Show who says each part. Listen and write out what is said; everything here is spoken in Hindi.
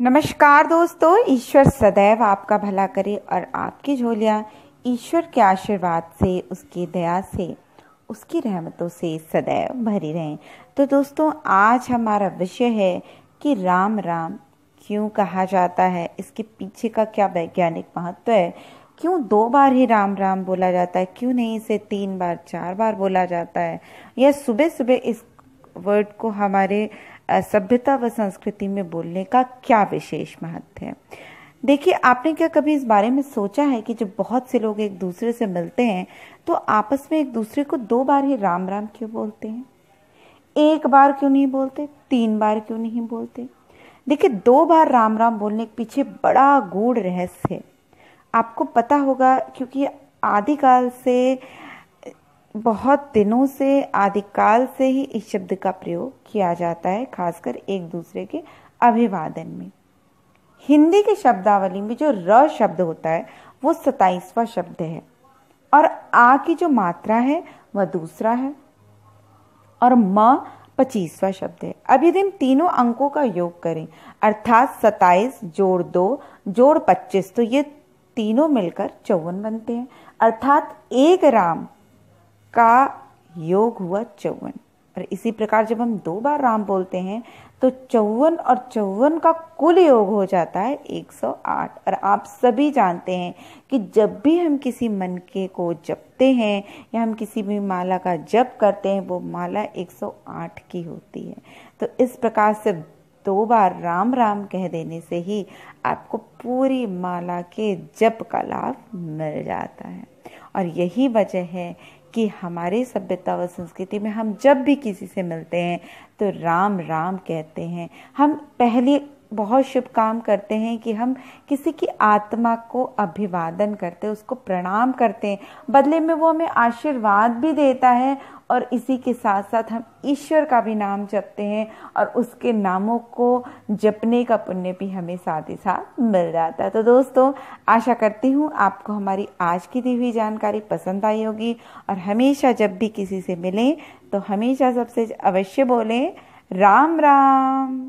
Speaker 1: नमस्कार दोस्तों ईश्वर सदैव आपका भला करे और आपकी झोलियाँ ईश्वर के आशीर्वाद से उसकी दया से उसकी रहमतों से सदैव भरी रहें तो दोस्तों आज हमारा विषय है कि राम राम क्यों कहा जाता है इसके पीछे का क्या वैज्ञानिक महत्व है क्यों दो बार ही राम राम बोला जाता है क्यों नहीं इसे तीन बार चार बार बोला जाता है या सुबह सुबह इस वर्ड को हमारे सभ्यता व संस्कृति में बोलने का क्या विशेष महत्व है देखिए आपने क्या कभी इस बारे में सोचा है कि जब बहुत से लोग एक दूसरे से मिलते हैं तो आपस में एक दूसरे को दो बार ही राम राम क्यों बोलते हैं एक बार क्यों नहीं बोलते तीन बार क्यों नहीं बोलते देखिए दो बार राम राम बोलने के पीछे बड़ा गूढ़ रहस्य है आपको पता होगा क्योंकि आदिकाल से बहुत दिनों से आदिकाल से ही इस शब्द का प्रयोग किया जाता है खासकर एक दूसरे के अभिवादन में हिंदी के शब्दावली में जो र शब्द होता है वो सताइसवा शब्द है और आ की जो मात्रा है वह दूसरा है और म पच्चीसवा शब्द है अब यदि हम तीनों अंकों का योग करें अर्थात सताइस जोड़ दो जोड़ पच्चीस तो ये तीनों मिलकर चौवन बनते हैं अर्थात एक राम का योग हुआ चौवन और इसी प्रकार जब हम दो बार राम बोलते हैं तो चौवन और चौवन का कुल योग हो जाता है 108 और आप सभी जानते हैं कि जब भी हम किसी मन के को जपते हैं या हम किसी भी माला का जप करते हैं वो माला 108 की होती है तो इस प्रकार से दो बार राम राम कह देने से ही आपको पूरी माला के जप का लाभ मिल जाता है और यही वजह है कि हमारे सभ्यता व संस्कृति में हम जब भी किसी से मिलते हैं तो राम राम कहते हैं हम पहले बहुत शुभ काम करते हैं कि हम किसी की आत्मा को अभिवादन करते हैं उसको प्रणाम करते हैं बदले में वो हमें आशीर्वाद भी देता है और इसी के साथ साथ हम ईश्वर का भी नाम जपते हैं और उसके नामों को जपने का पुण्य भी हमें साथ ही साथ मिल जाता है तो दोस्तों आशा करती हूँ आपको हमारी आज की दी हुई जानकारी पसंद आई होगी और हमेशा जब भी किसी से मिलें तो हमेशा सबसे अवश्य बोलें राम राम